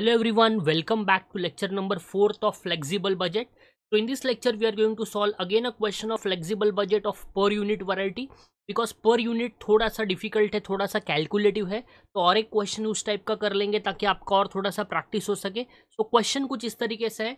Hello everyone, welcome back to lecture number 4th of flexible budget. So in this lecture we are going to solve again a question of flexible budget of per unit variety because per unit थोड़ा सा difficult है थोड़ा सा calculative है तो और एक question उस टाइप का कर लेंगे ताकि आपका और थोड़ा सा प्रैक्टिस हो सके सो so, क्वेश्चन कुछ इस तरीके से है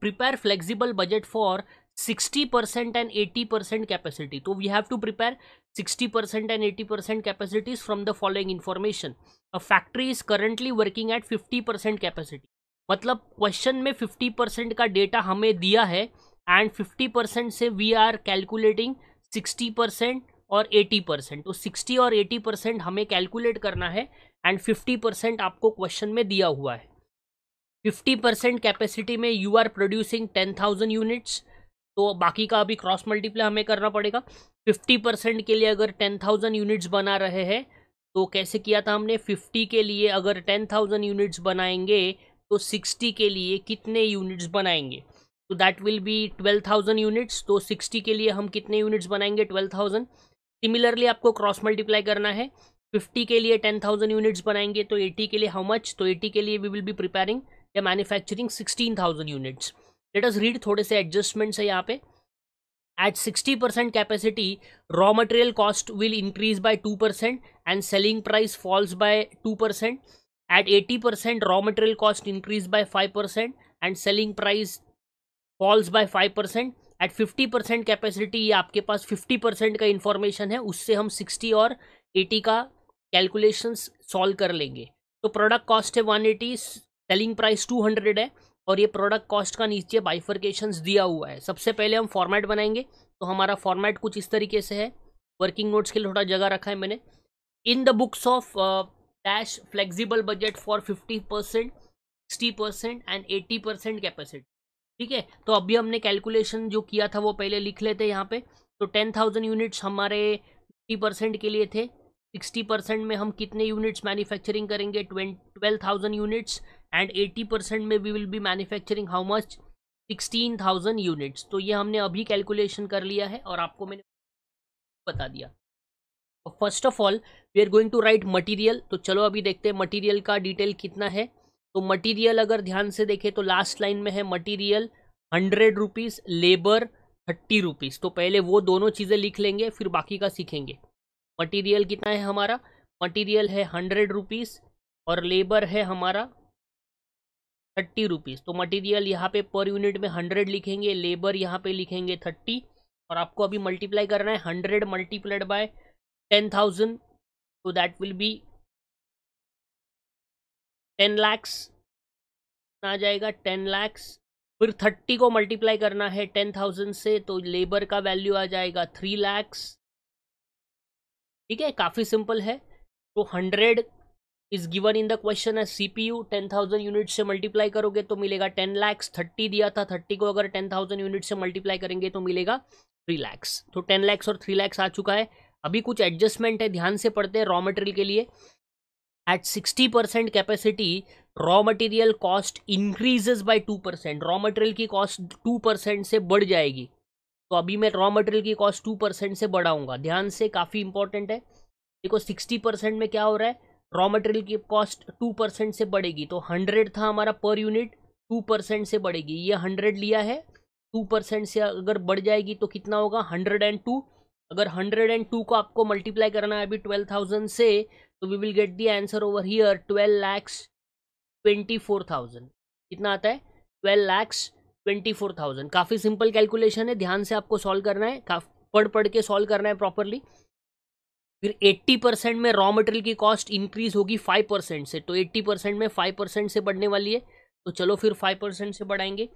prepare flexible budget for sixty percent and eighty percent capacity तो we have to prepare sixty percent and eighty percent capacities from the following information a factory is currently working at fifty percent capacity मतलब question में fifty percent का data हमें दिया है and fifty percent से we are calculating sixty percent और eighty percent तो sixty और एटी परसेंट हमें कैलकुलेट करना है एंड फिफ्टी परसेंट आपको क्वेश्चन में दिया हुआ है फिफ्टी परसेंट कैपेसिटी में you are producing ten thousand units तो बाकी का अभी क्रॉस मल्टीप्लाई हमें करना पड़ेगा फिफ्टी परसेंट के लिए अगर टेन थाउजेंड यूनिट्स बना रहे हैं तो कैसे किया था हमने फिफ्टी के लिए अगर टेन थाउजेंड यूनिट्स बनाएंगे तो सिक्सटी के लिए कितने यूनिट्स बनाएंगे तो that will be twelve thousand units तो सिक्सटी के लिए हम कितने यूनिट्स बनाएंगे ट्वेल्व थाउजेंड सिमिलरली आपको क्रॉस मल्टीप्लाई करना है फिफ्टी के लिए टेन थाउजेंड यूनिट्स बनाएंगे तो एटी के लिए हाउ मच तो एटी के लिए वी विल बी प्रिपेयरिंग या manufacturing sixteen thousand units let us read थोड़े से एडजस्टमेंट्स है यहाँ पे at sixty percent capacity raw material cost will increase by two percent and selling price falls by two percent at eighty percent raw material cost increase by five percent and selling price falls by five percent at fifty percent capacity आपके पास fifty percent का information है उससे हम sixty और eighty का calculation solve कर लेंगे तो प्रोडक्ट कॉस्ट है one eighty selling price two hundred है और ये प्रोडक्ट कॉस्ट का नीचे बाइफर्केशंस दिया हुआ है सबसे पहले हम फॉर्मेट बनाएंगे तो हमारा फॉर्मेट कुछ इस तरीके से है वर्किंग नोट्स के लिए थोड़ा जगह रखा है मैंने in the books of dash flexible budget for fifty percent sixty percent and eighty percent capacity ठीक है तो अभी हमने कैलकुलेशन जो किया था वो पहले लिख लेते यहाँ पे तो टेन थाउजेंड यूनिट्स हमारे फिफ्टी परसेंट के लिए थे सिक्सटी परसेंट में हम कितने यूनिट्स मैन्युफैक्चरिंग करेंगे twelve thousand units and eighty percent में we will be manufacturing how much sixteen thousand units तो ये हमने अभी कैलकुलेशन कर लिया है और आपको मैंने बता दिया first of all we are going to write material तो चलो अभी देखते हैं मटीरियल का डिटेल कितना है तो मटीरियल अगर ध्यान से देखें तो लास्ट लाइन में है material hundred rupees labour thirty rupees तो पहले वो दोनों चीज़ें लिख लेंगे फिर बाकी का सीखेंगे मटीरियल कितना है हमारा मटीरियल है हंड्रेड रुपीज़ और लेबर है हमारा थर्टी रुपीज़ तो मटेरियल यहाँ पे पर यूनिट में हंड्रेड लिखेंगे लेबर यहाँ पे लिखेंगे थर्टी और आपको अभी मल्टीप्लाई करना है hundred multiplied by ten thousand तो that will be ten lakhs आ जाएगा टेन लैक्स फिर थर्टी को मल्टीप्लाई करना है टेन थाउजेंड से तो लेबर का वैल्यू आ जाएगा थ्री लैक्स ठीक है काफ़ी सिंपल है तो hundred is given in the question है सीपीयू टेन थाउजेंड यूनिट से मल्टीप्लाई करोगे तो मिलेगा टेन लैक्स थर्टी दिया था थर्टी को अगर टेन थाउजेंड यूनिट से मल्टीप्लाई करेंगे तो मिलेगा थ्री लैक्स तो टेन लैक्स और थ्री लैक्स आ चुका है अभी कुछ एडजस्टमेंट है ध्यान से पढ़ते हैं रॉ मटेरियल के लिए at sixty percent capacity raw material cost increases by two percent raw material की कॉस्ट टू परसेंट से बढ़ जाएगी तो अभी मैं रॉ मटेरियल की कॉस्ट टू परसेंट से बढ़ाऊंगा ध्यान से काफ़ी इंपॉर्टेंट है देखो सिक्सटी परसेंट में क्या हो रहा है रॉ मटेरियल की कॉस्ट टू परसेंट से बढ़ेगी तो हंड्रेड था हमारा पर यूनिट टू परसेंट से बढ़ेगी ये हंड्रेड लिया है टू परसेंट से अगर बढ़ जाएगी तो कितना होगा हंड्रेड एंड टू अगर हंड्रेड एंड टू को आपको मल्टीप्लाई करना है अभी ट्वेल्व थाउजेंड से तो we will get the answer over here twelve lakhs twenty four thousand कितना आता है twelve lakhs twenty four thousand काफ़ी सिंपल कैलकुलेशन है ध्यान से आपको सॉल्व करना है पढ़ पढ़ के सॉल्व करना है प्रॉपरली फिर 80 परसेंट में रॉ मटेरियल की कॉस्ट इंक्रीज होगी 5 परसेंट से तो 80 परसेंट में 5 परसेंट से बढ़ने वाली है तो चलो फिर 5 परसेंट से बढ़ाएंगे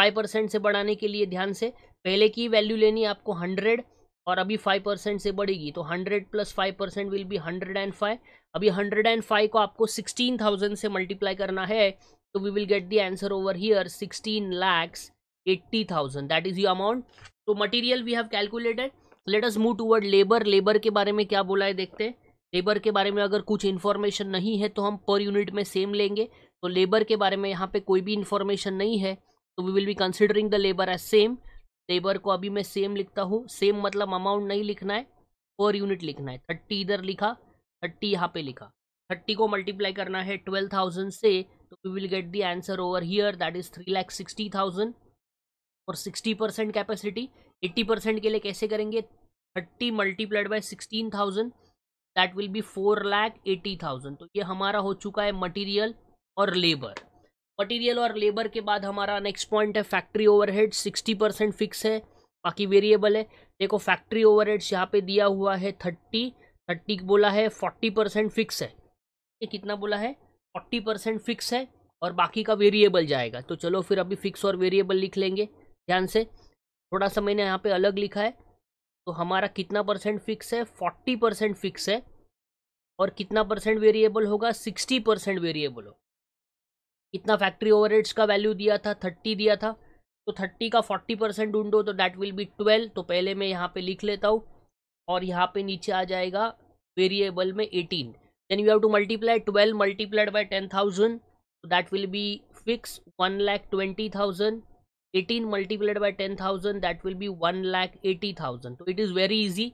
5 परसेंट से बढ़ाने के लिए ध्यान से पहले की वैल्यू लेनी आपको 100 और अभी 5 परसेंट से बढ़ेगी तो 100 plus five percent will be 105 अभी 105 को आपको 16,000 से मल्टीप्लाई करना है तो we will get the answer over here sixteen lakhs eighty that is your amount तो material we have calculated let us move toward labour labour के बारे में क्या बोला है देखते हैं लेबर के बारे में अगर कुछ इन्फॉर्मेशन नहीं है तो हम पर यूनिट में सेम लेंगे तो लेबर के बारे में यहाँ पे कोई भी इन्फॉर्मेशन नहीं है तो we will be considering the labour as same labour को अभी मैं सेम लिखता हूँ सेम मतलब अमाउंट नहीं लिखना है पर यूनिट लिखना है थर्टी इधर लिखा थर्टी यहाँ पे लिखा थर्टी को मल्टीप्लाई करना है ट्वेल्व थाउजेंड से तो we will get the answer over here that is three lakh sixty thousand और sixty percent capacity eighty percent के लिए कैसे करेंगे thirty multiplied by sixteen thousand that will be four lakh eighty thousand तो ये हमारा हो चुका है मटीरियल और लेबर मटीरियल और लेबर के बाद हमारा नेक्स्ट पॉइंट है factory overhead sixty percent fix है बाकी वेरिएबल है देखो फैक्ट्री ओवरहेड्स यहाँ पे दिया हुआ है थर्टी थर्टी बोला है फोर्टी परसेंट फिक्स है ये कितना बोला है फोर्टी परसेंट फिक्स है और बाकी का वेरिएबल जाएगा तो चलो फिर अभी फिक्स और वेरिएबल लिख लेंगे ध्यान से थोड़ा सा मैंने यहाँ पे अलग लिखा है तो हमारा कितना परसेंट फिक्स है फोर्टी परसेंट फिक्स है और कितना परसेंट वेरिएबल होगा सिक्सटी परसेंट वेरिएबल हो कितना फैक्ट्री ओवरहेड्स का वैल्यू दिया था थर्टी दिया था तो थर्टी का फोर्टी परसेंट ढूंढो तो डैट विल बी ट्वेल्व तो पहले मैं यहाँ पे लिख लेता हूँ और यहाँ पे नीचे आ जाएगा वेरिएबल में eighteen then you have to multiply twelve multiplied by ten thousand तो that will be fix one lakh twenty thousand 18 multiplied by 10,000 that will be one lakh eighty thousand तो इट इज़ वेरी इजी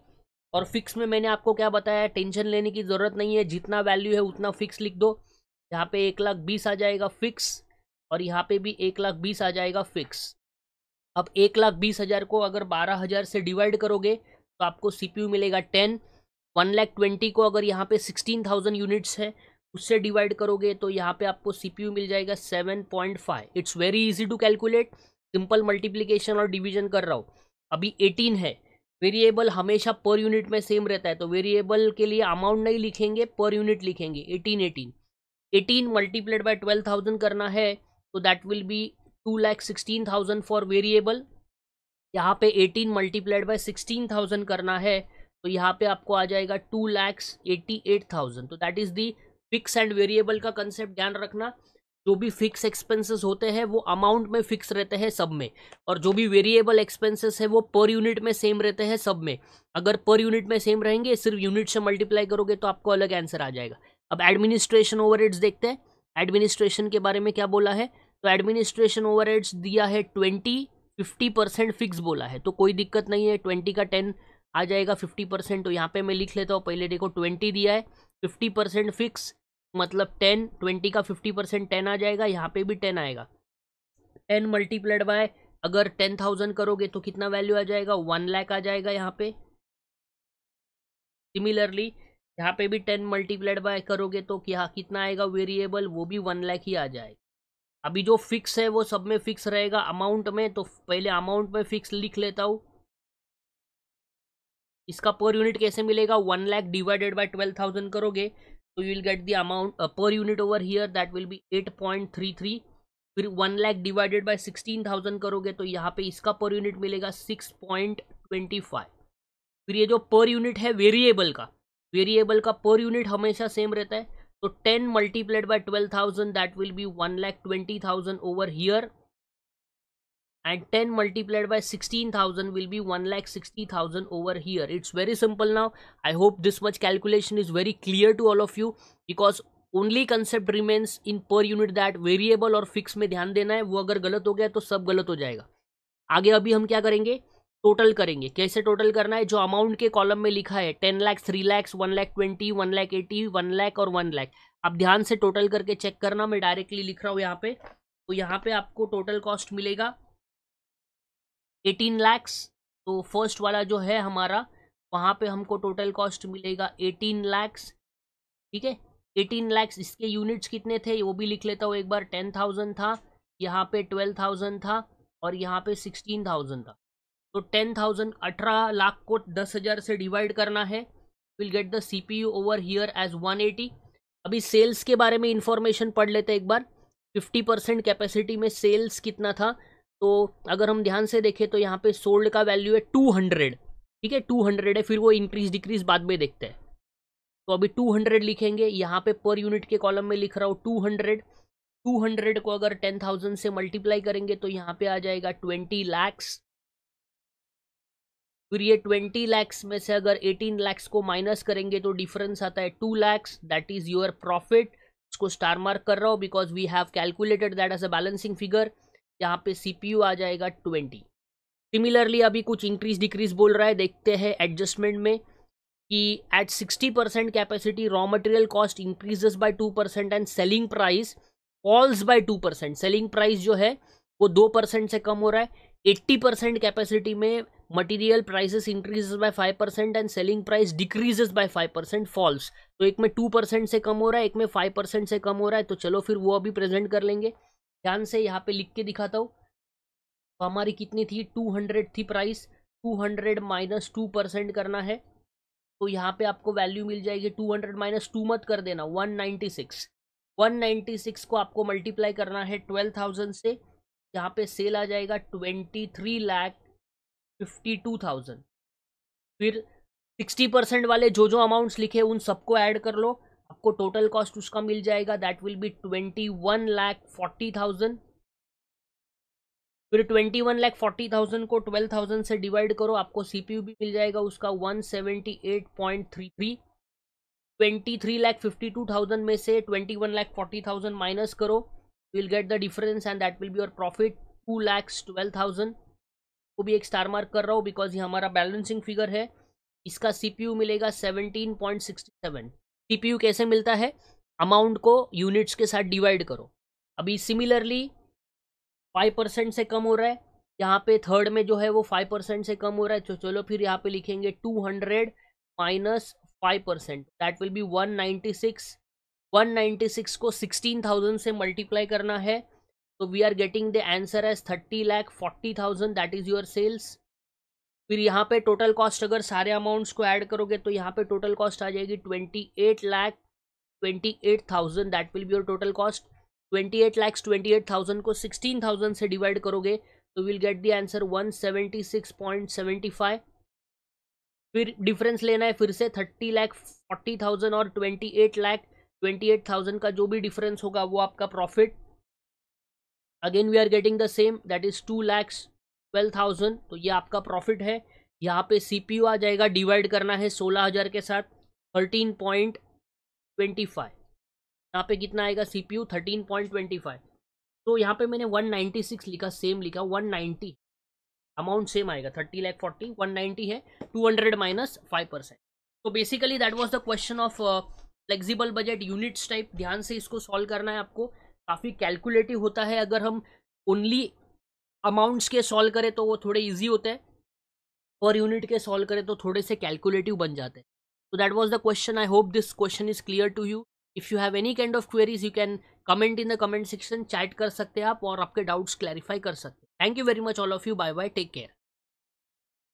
और fix में मैंने आपको क्या बताया tension लेने की ज़रूरत नहीं है जितना वैल्यू है उतना फिक्स लिख दो यहाँ पे एक लाख बीस आ जाएगा फिक्स और यहाँ पे भी एक लाख बीस आ जाएगा फिक्स अब एक लाख बीस हज़ार को अगर बारह हज़ार से डिवाइड करोगे तो आपको सी मिलेगा टेन वन लाख ट्वेंटी को अगर यहाँ पे सिक्सटीन थाउजेंड यूनिट्स है उससे डिवाइड करोगे तो यहाँ पे आपको सी मिल जाएगा seven point five it's very easy to calculate simple multiplication और डिवीजन कर रहा हूँ अभी एटीन है वेरिएबल हमेशा पर यूनिट में सेम रहता है तो वेरिएबल के लिए अमाउंट नहीं लिखेंगे पर यूनिट लिखेंगे eighteen eighteen eighteen multiplied by twelve thousand करना है तो that will be two lakh sixteen thousand for variable यहाँ पे eighteen multiplied by sixteen thousand करना है तो यहाँ पे आपको आ जाएगा two lakhs eighty eight thousand तो that is the fix and variable का कंसेप्ट ध्यान रखना जो भी फिक्स एक्सपेंसेस होते हैं वो अमाउंट में फिक्स रहते हैं सब में और जो भी वेरिएबल एक्सपेंसेस है वो पर यूनिट में सेम रहते हैं सब में अगर पर यूनिट में सेम रहेंगे सिर्फ यूनिट से मल्टीप्लाई करोगे तो आपको अलग आंसर आ जाएगा अब एडमिनिस्ट्रेशन ओवर देखते हैं एडमिनिस्ट्रेशन के बारे में क्या बोला है तो एडमिनिस्ट्रेशन ओवर दिया है ट्वेंटी फिफ्टी परसेंट फिक्स बोला है तो कोई दिक्कत नहीं है ट्वेंटी का टेन आ जाएगा फिफ्टी परसेंट तो यहाँ पे मैं लिख लेता हूँ पहले देखो ट्वेंटी दिया है फिफ्टी परसेंट फिक्स मतलब टेन ट्वेंटी का फिफ्टी परसेंट टेन आ जाएगा यहाँ पे भी टेन आएगा टेन मल्टीप्लाइड बाय अगर टेन थाउजेंड करोगे तो कितना वैल्यू आ जाएगा वन लैख आ जाएगा यहाँ पे सिमिलरली यहाँ पे भी टेन मल्टीप्लाइड बाय करोगे तो क्या कितना आएगा वेरिएबल वो भी वन लैख ही आ जाएगा अभी जो फिक्स है वो सब में फिक्स रहेगा अमाउंट में तो पहले अमाउंट में फिक्स लिख लेता हूँ इसका पर यूनिट कैसे मिलेगा one lakh divided by twelve thousand करोगे so you will get the amount uh, per unit over here that will be 8.33 फिर one lakh divided by sixteen thousand करोगे तो यहाँ पे इसका पर यूनिट मिलेगा सिक्स पॉइंट ट्वेंटी फाइव फिर ये जो पर यूनिट है वेरिएबल का वेरिएबल का पर यूनिट हमेशा सेम रहता है तो ten multiplied by twelve thousand that will be one lakh twenty thousand over here and 10 multiplied by 16000 will be 1,60,000 over here. It's very simple now. I hope this much calculation is very clear to all of you because only concept remains in per unit that variable और fix में ध्यान देना है वो अगर गलत हो गया तो सब गलत हो जाएगा आगे अभी हम क्या करेंगे टोटल करेंगे कैसे टोटल करना है जो अमाउंट के कॉलम में लिखा है ten lakhs three lakhs one lakh twenty one lakh eighty one lakh और वन लैख आप ध्यान से टोटल करके चेक करना मैं डायरेक्टली लिख रहा हूँ यहाँ पे तो यहाँ पे आपको टोटल कॉस्ट मिलेगा एटीन लैक्स तो फर्स्ट वाला जो है हमारा वहाँ पे हमको टोटल कॉस्ट मिलेगा एटीन लैक्स ठीक है एटीन लैक्स इसके यूनिट्स कितने थे वो भी लिख लेता हूँ एक बार टेन थाउजेंड था यहाँ पे ट्वेल्व थाउजेंड था और यहाँ पे सिक्सटीन थाउजेंड था तो टेन थाउजेंड अठारह लाख को दस हज़ार से डिवाइड करना है will get the C P U over here as one eighty अभी सेल्स के बारे में इंफॉर्मेशन पढ़ लेते एक बार फिफ्टी परसेंट कैपेसिटी में सेल्स कितना था तो अगर हम ध्यान से देखें तो यहाँ पे सोल्ड का वैल्यू है टू हंड्रेड ठीक है टू हंड्रेड है फिर वो इंक्रीज डिक्रीज बाद में देखते हैं तो अभी टू हंड्रेड लिखेंगे यहाँ पे पर यूनिट के कॉलम में लिख रहा हूँ टू हंड्रेड टू हंड्रेड को अगर टेन थाउजेंड से मल्टीप्लाई करेंगे तो यहाँ पे आ जाएगा ट्वेंटी लैक्स फिर ये ट्वेंटी लैक्स में से अगर एटीन लैक्स को माइनस करेंगे तो डिफरेंस आता है two lakhs that is your profit इसको स्टार मार्क कर रहा हूँ because we have calculated that as a balancing figure यहाँ पे सीपीयू आ जाएगा ट्वेंटी सिमिलरली अभी कुछ इंक्रीज डिक्रीज बोल रहा है देखते हैं एडजस्टमेंट में कि at sixty percent capacity raw material cost increases by two percent and selling price falls by two percent selling price जो है वो दो परसेंट से कम हो रहा है एट्टी परसेंट कैपेसिटी में material prices increases by five percent and selling price decreases by five percent falls तो एक में टू परसेंट से कम हो रहा है एक में फाइव परसेंट से कम हो रहा है तो चलो फिर वो अभी प्रेजेंट कर लेंगे ध्यान से यहाँ पे लिख के दिखाता हूँ तो हमारी कितनी थी टू हंड्रेड थी price two hundred minus two percent करना है तो यहाँ पे आपको वैल्यू मिल जाएगी टू हंड्रेड माइनस टू मत कर देना one ninety six one ninety six को आपको मल्टीप्लाई करना है ट्वेल्व थाउजेंड से यहाँ पे सेल आ जाएगा twenty three lakh fifty two thousand फिर सिक्सटी परसेंट वाले जो जो अमाउंट्स लिखे उन सबको ऐड कर लो आपको टोटल कॉस्ट उसका मिल जाएगा that will be twenty one lakh forty thousand फिर twenty one lakh forty thousand को ट्वेल्व थाउजेंड से डिवाइड करो आपको सीपीयू भी मिल जाएगा उसका one seventy eight point three three twenty three lakh fifty two thousand में से twenty one lakh forty thousand minus करो will get the difference and that will be your profit two lakhs twelve thousand को भी एक स्टार मार्क कर रहा हूँ because ये हमारा बैलेंसिंग फिगर है इसका सीपीयू मिलेगा seventeen point sixty seven TPU कैसे मिलता है अमाउंट को यूनिट्स के साथ डिवाइड करो अभी सिमिलरली फाइव परसेंट से कम हो रहा है यहाँ पे थर्ड में जो है वो फाइव परसेंट से कम हो रहा है तो चलो फिर यहाँ पे लिखेंगे two hundred minus five percent that will be one ninety six one ninety six को सिक्सटीन थाउजेंड से मल्टीप्लाई करना है तो we are getting the answer as thirty lakh forty thousand that is your sales फिर यहाँ पे टोटल कॉस्ट अगर सारे अमाउंट्स को ऐड करोगे तो यहाँ पे टोटल कॉस्ट आ जाएगी twenty eight lakh twenty eight thousand that will be your total cost twenty eight lakhs twenty eight thousand को सिक्सटीन थाउजेंड से डिवाइड करोगे तो will get the answer one seventy six point seventy five फिर difference लेना है फिर से थर्टी लैख फोर्टी थाउजेंड और twenty eight lakh twenty eight thousand का जो भी डिफरेंस होगा वो आपका profit again we are getting the same that is two lakhs twelve thousand तो ये आपका प्रॉफिट है यहाँ पे सीपीयू आ जाएगा डिवाइड करना है सोलह हज़ार के साथ थर्टीन पॉइंट ट्वेंटी फाइव यहाँ पे कितना आएगा CPU thirteen point twenty five तो यहाँ पे मैंने वन नाइन्टी सिक्स लिखा सेम लिखा वन नाइन्टी अमाउंट सेम आएगा thirty lakh forty one ninety है two hundred minus five percent तो basically that was the question of flexible budget units type ध्यान से इसको सॉल्व करना है आपको काफ़ी कैलकुलेटिव होता है अगर हम ओनली अमाउंट्स के सॉल्व करें तो वो थोड़े इजी होते हैं और यूनिट के सॉल्व करें तो थोड़े से कैलकुलेटिव बन जाते हैं तो that was the question I hope this question is clear to you if you have any kind of queries you can comment in the comment section chat कर सकते हैं आप और आपके डाउट्स क्लैरिफाई कर सकते हैं thank you very much all of you bye bye take care